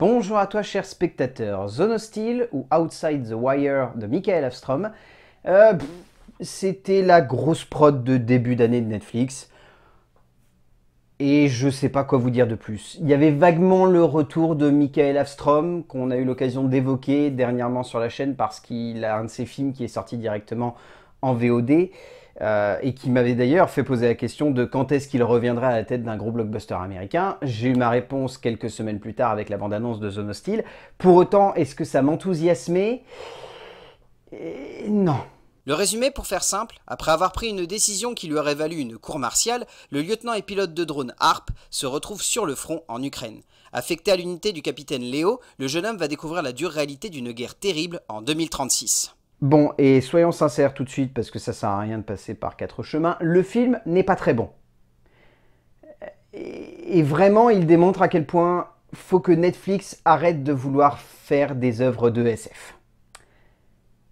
Bonjour à toi chers spectateurs, Zone Hostile ou Outside the Wire de Michael Avstrom, euh, c'était la grosse prod de début d'année de Netflix. Et je sais pas quoi vous dire de plus. Il y avait vaguement le retour de Michael Avstrom, qu'on a eu l'occasion d'évoquer dernièrement sur la chaîne parce qu'il a un de ses films qui est sorti directement en VOD. Euh, et qui m'avait d'ailleurs fait poser la question de quand est-ce qu'il reviendrait à la tête d'un gros blockbuster américain. J'ai eu ma réponse quelques semaines plus tard avec la bande-annonce de Zone Hostile. Pour autant, est-ce que ça m'enthousiasmait euh, Non. Le résumé pour faire simple, après avoir pris une décision qui lui aurait valu une cour martiale, le lieutenant et pilote de drone Harp se retrouve sur le front en Ukraine. Affecté à l'unité du capitaine Léo, le jeune homme va découvrir la dure réalité d'une guerre terrible en 2036. Bon, et soyons sincères tout de suite, parce que ça sert à rien de passer par quatre chemins, le film n'est pas très bon. Et vraiment, il démontre à quel point faut que Netflix arrête de vouloir faire des œuvres de SF.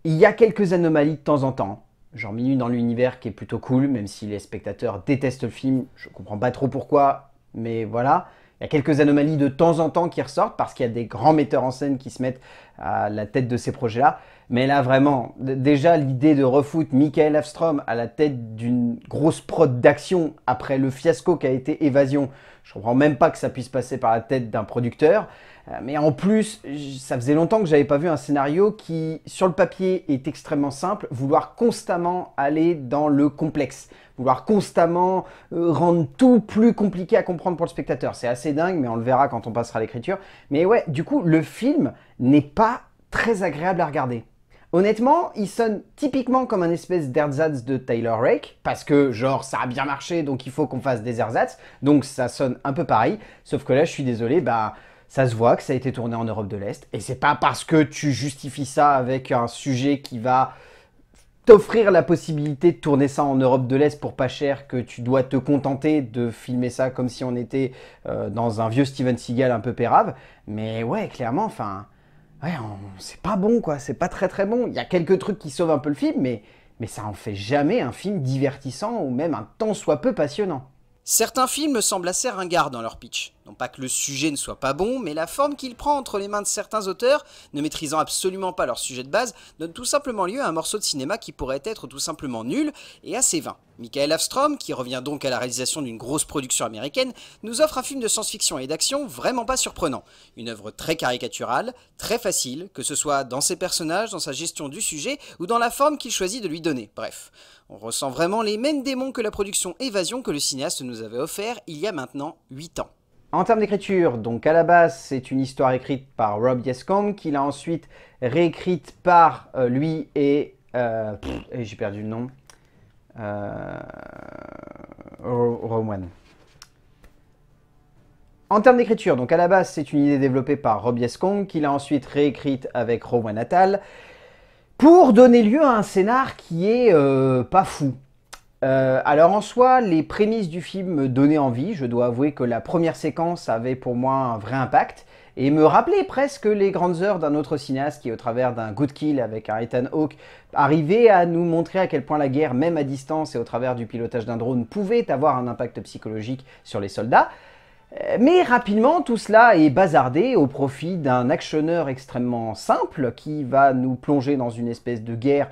Il y a quelques anomalies de temps en temps, genre Minu dans l'univers qui est plutôt cool, même si les spectateurs détestent le film, je comprends pas trop pourquoi, mais voilà. Il y a quelques anomalies de temps en temps qui ressortent parce qu'il y a des grands metteurs en scène qui se mettent à la tête de ces projets-là. Mais là, vraiment, déjà l'idée de refoutre Michael Avstrom à la tête d'une grosse prod d'action après le fiasco qui a été Évasion, je ne comprends même pas que ça puisse passer par la tête d'un producteur. Euh, mais en plus, ça faisait longtemps que j'avais pas vu un scénario qui, sur le papier, est extrêmement simple, vouloir constamment aller dans le complexe, vouloir constamment euh, rendre tout plus compliqué à comprendre pour le spectateur. C'est assez dingue, mais on le verra quand on passera à l'écriture. Mais ouais, du coup, le film n'est pas très agréable à regarder. Honnêtement, il sonne typiquement comme un espèce d'Erzatz de Taylor Rake, parce que genre ça a bien marché, donc il faut qu'on fasse des Erzatz. donc ça sonne un peu pareil, sauf que là je suis désolé, bah ça se voit que ça a été tourné en Europe de l'Est. Et c'est pas parce que tu justifies ça avec un sujet qui va t'offrir la possibilité de tourner ça en Europe de l'Est pour pas cher que tu dois te contenter de filmer ça comme si on était euh, dans un vieux Steven Seagal un peu pérave. Mais ouais, clairement, enfin, c'est pas bon quoi, c'est pas très très bon. Il y a quelques trucs qui sauvent un peu le film, mais, ça en fait jamais un film divertissant ou même un tant soit peu passionnant. Certains films semblent assez ringards dans leur pitch. Non pas que le sujet ne soit pas bon, mais la forme qu'il prend entre les mains de certains auteurs, ne maîtrisant absolument pas leur sujet de base, donne tout simplement lieu à un morceau de cinéma qui pourrait être tout simplement nul et assez vain. Michael Avstrom, qui revient donc à la réalisation d'une grosse production américaine, nous offre un film de science-fiction et d'action vraiment pas surprenant. Une œuvre très caricaturale, très facile, que ce soit dans ses personnages, dans sa gestion du sujet ou dans la forme qu'il choisit de lui donner. Bref, on ressent vraiment les mêmes démons que la production Évasion que le cinéaste nous avait offert il y a maintenant 8 ans. En termes d'écriture, donc à la base, c'est une histoire écrite par Rob Yescombe, qu'il a ensuite réécrite par euh, lui euh, et... j'ai perdu le nom. Euh, En termes d'écriture, donc à la base, c'est une idée développée par Rob Yescombe, qu'il a ensuite réécrite avec Rowan Natal pour donner lieu à un scénar qui est euh, pas fou. Euh, alors en soi, les prémices du film me donnaient envie. Je dois avouer que la première séquence avait pour moi un vrai impact et me rappelait presque les grandes heures d'un autre cinéaste qui, au travers d'un Good Kill avec un Ethan Hawke, arrivait à nous montrer à quel point la guerre, même à distance et au travers du pilotage d'un drone, pouvait avoir un impact psychologique sur les soldats. Euh, mais rapidement, tout cela est bazardé au profit d'un actionneur extrêmement simple qui va nous plonger dans une espèce de guerre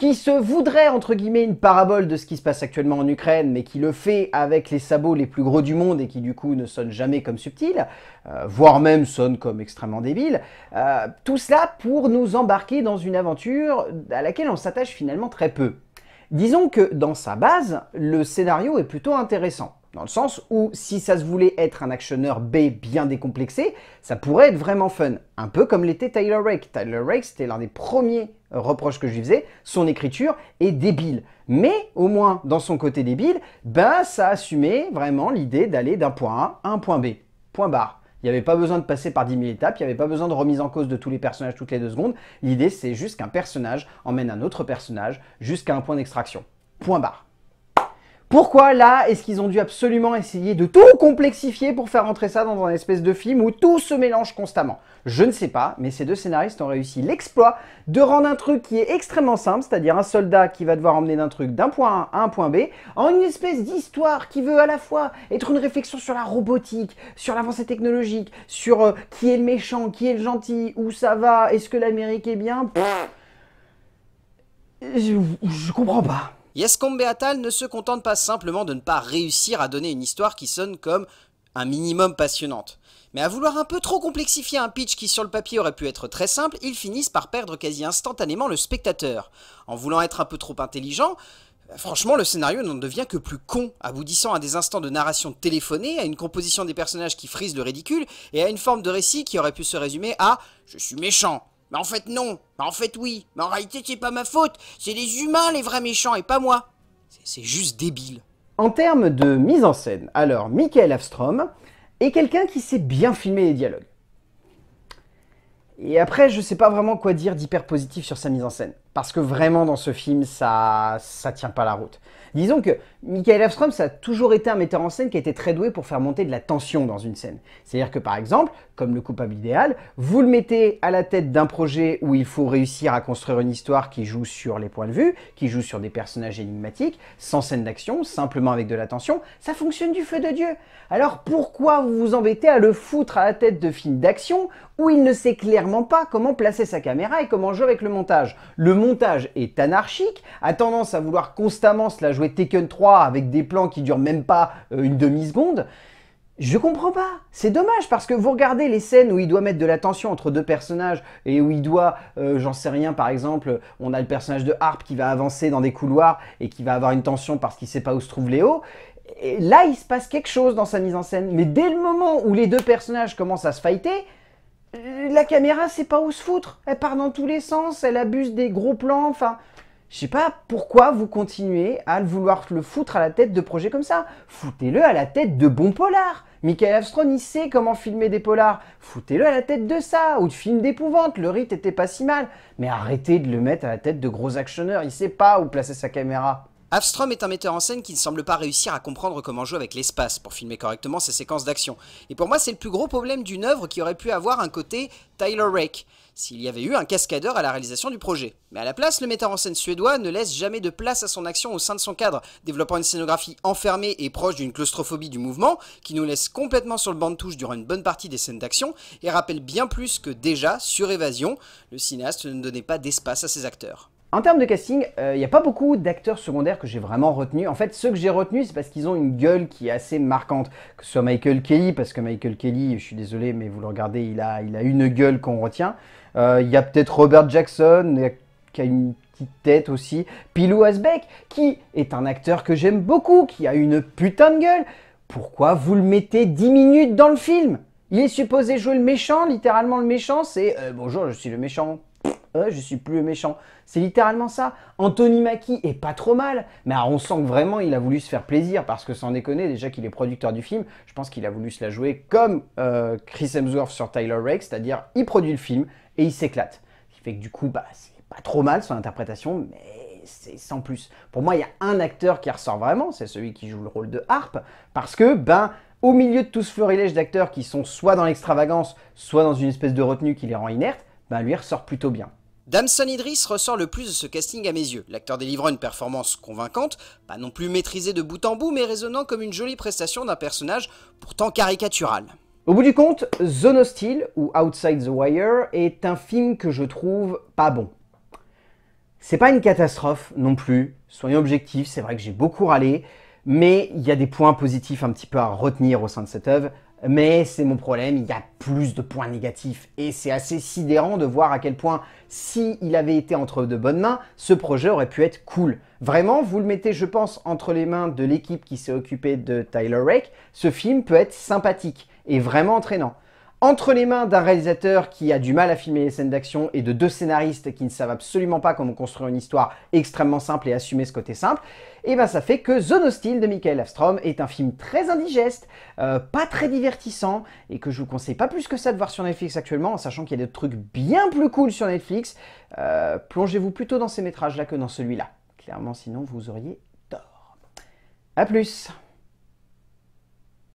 qui se voudrait entre guillemets une parabole de ce qui se passe actuellement en Ukraine, mais qui le fait avec les sabots les plus gros du monde et qui du coup ne sonne jamais comme subtil, euh, voire même sonne comme extrêmement débile, euh, tout cela pour nous embarquer dans une aventure à laquelle on s'attache finalement très peu. Disons que dans sa base, le scénario est plutôt intéressant. Dans le sens où, si ça se voulait être un actionneur B bien décomplexé, ça pourrait être vraiment fun. Un peu comme l'était Tyler Rake. Tyler Rake, c'était l'un des premiers reproches que je lui faisais. Son écriture est débile. Mais, au moins, dans son côté débile, ben, ça assumait vraiment l'idée d'aller d'un point A à un point B. Point barre. Il n'y avait pas besoin de passer par 10 000 étapes, il n'y avait pas besoin de remise en cause de tous les personnages toutes les deux secondes. L'idée, c'est juste qu'un personnage emmène un autre personnage jusqu'à un point d'extraction. Point barre. Pourquoi là, est-ce qu'ils ont dû absolument essayer de tout complexifier pour faire entrer ça dans un espèce de film où tout se mélange constamment Je ne sais pas, mais ces deux scénaristes ont réussi l'exploit de rendre un truc qui est extrêmement simple, c'est-à-dire un soldat qui va devoir emmener d'un truc d'un point A à un point B, en une espèce d'histoire qui veut à la fois être une réflexion sur la robotique, sur l'avancée technologique, sur euh, qui est le méchant, qui est le gentil, où ça va, est-ce que l'Amérique est bien je, je comprends pas. Yescombe Atal ne se contente pas simplement de ne pas réussir à donner une histoire qui sonne comme un minimum passionnante. Mais à vouloir un peu trop complexifier un pitch qui sur le papier aurait pu être très simple, ils finissent par perdre quasi instantanément le spectateur. En voulant être un peu trop intelligent, Franchement, le scénario n'en devient que plus con, aboutissant à des instants de narration téléphonée, à une composition des personnages qui frise le ridicule, et à une forme de récit qui aurait pu se résumer à « je suis méchant ». Mais en fait non, en fait oui, mais en réalité c'est pas ma faute, c'est les humains les vrais méchants et pas moi. C'est juste débile. En termes de mise en scène, alors Michael Avstrom est quelqu'un qui sait bien filmer les dialogues. Et après, je sais pas vraiment quoi dire d'hyper positif sur sa mise en scène. Parce que vraiment, dans ce film, ça ça tient pas la route. Disons que Michael Avstrom, ça a toujours été un metteur en scène qui était très doué pour faire monter de la tension dans une scène. C'est-à-dire que, par exemple, comme le coupable idéal, vous le mettez à la tête d'un projet où il faut réussir à construire une histoire qui joue sur les points de vue, qui joue sur des personnages énigmatiques, sans scène d'action, simplement avec de la tension. Ça fonctionne du feu de Dieu. Alors pourquoi vous vous embêtez à le foutre à la tête de films d'action où il ne sait clairement pas comment placer sa caméra et comment jouer avec le montage le montage est anarchique, a tendance à vouloir constamment se la jouer Tekken 3 avec des plans qui durent même pas euh, une demi-seconde, je comprends pas. C'est dommage parce que vous regardez les scènes où il doit mettre de la tension entre deux personnages et où il doit, euh, j'en sais rien, par exemple, on a le personnage de Harp qui va avancer dans des couloirs et qui va avoir une tension parce qu'il sait pas où se trouve Léo. là, il se passe quelque chose dans sa mise en scène. Mais dès le moment où les deux personnages commencent à se fighter, euh, la caméra, c'est pas où se foutre. Elle part dans tous les sens, elle abuse des gros plans. Enfin, je sais pas pourquoi vous continuez à vouloir le foutre à la tête de projets comme ça. Foutez-le à la tête de bons polars. Michael Avstron, il sait comment filmer des polars. Foutez-le à la tête de ça, ou de films d'épouvante. Le rite était pas si mal. Mais arrêtez de le mettre à la tête de gros actionneurs. Il sait pas où placer sa caméra. Avstrom est un metteur en scène qui ne semble pas réussir à comprendre comment jouer avec l'espace pour filmer correctement ses séquences d'action. Et pour moi, c'est le plus gros problème d'une œuvre qui aurait pu avoir un côté Tyler Rake, s'il y avait eu un cascadeur à la réalisation du projet. Mais à la place, le metteur en scène suédois ne laisse jamais de place à son action au sein de son cadre, développant une scénographie enfermée et proche d'une claustrophobie du mouvement, qui nous laisse complètement sur le banc de touche durant une bonne partie des scènes d'action, et rappelle bien plus que déjà, sur Évasion, le cinéaste ne donnait pas d'espace à ses acteurs. En termes de casting, euh, il n'y a pas beaucoup d'acteurs secondaires que j'ai vraiment retenus. En fait, ceux que j'ai retenus, c'est parce qu'ils ont une gueule qui est assez marquante. Que ce soit Michael Kelly, parce que Michael Kelly, je suis désolé, mais vous le regardez, il a, il a une gueule qu'on retient. Euh, il y a peut-être Robert Jackson, qui a une petite tête aussi. Pilou Asbeck, qui est un acteur que j'aime beaucoup, qui a une putain de gueule. Pourquoi vous le mettez 10 minutes dans le film Il est supposé jouer le méchant, littéralement le méchant, c'est euh, Bonjour, je suis le méchant, je suis plus méchant. C'est littéralement ça. Anthony Mackie est pas trop mal, mais on sent que vraiment il a voulu se faire plaisir parce que sans déconner, déjà qu'il est producteur du film, je pense qu'il a voulu se la jouer comme euh, Chris Hemsworth sur Tyler Rake, c'est-à-dire il produit le film et il s'éclate. Ce qui fait que du coup, bah, c'est pas trop mal son interprétation, mais c'est sans plus. Pour moi, il y a un acteur qui ressort vraiment, c'est celui qui joue le rôle de Harp, parce que, ben, au milieu de tout ce florilège d'acteurs qui sont soit dans l'extravagance, soit dans une espèce de retenue qui les rend inertes, bah, lui ressort plutôt bien. Damson Idris ressort le plus de ce casting à mes yeux, l'acteur délivre une performance convaincante, pas non plus maîtrisée de bout en bout, mais résonnant comme une jolie prestation d'un personnage pourtant caricatural. Au bout du compte, Zone Hostile, ou Outside the Wire, est un film que je trouve pas bon. C'est pas une catastrophe non plus, soyons objectifs, c'est vrai que j'ai beaucoup râlé, mais il y a des points positifs un petit peu à retenir au sein de cette œuvre, mais c'est mon problème, il y a plus de points négatifs. Et c'est assez sidérant de voir à quel point, s'il il avait été entre de bonnes mains, ce projet aurait pu être cool. Vraiment, vous le mettez, je pense, entre les mains de l'équipe qui s'est occupée de Tyler Rake, ce film peut être sympathique et vraiment entraînant entre les mains d'un réalisateur qui a du mal à filmer les scènes d'action et de deux scénaristes qui ne savent absolument pas comment construire une histoire extrêmement simple et assumer ce côté simple, et eh bien ça fait que Zone style de Michael Avstrom est un film très indigeste, euh, pas très divertissant, et que je vous conseille pas plus que ça de voir sur Netflix actuellement, en sachant qu'il y a des trucs bien plus cool sur Netflix. Euh, plongez-vous plutôt dans ces métrages-là que dans celui-là. Clairement, sinon vous auriez tort. A plus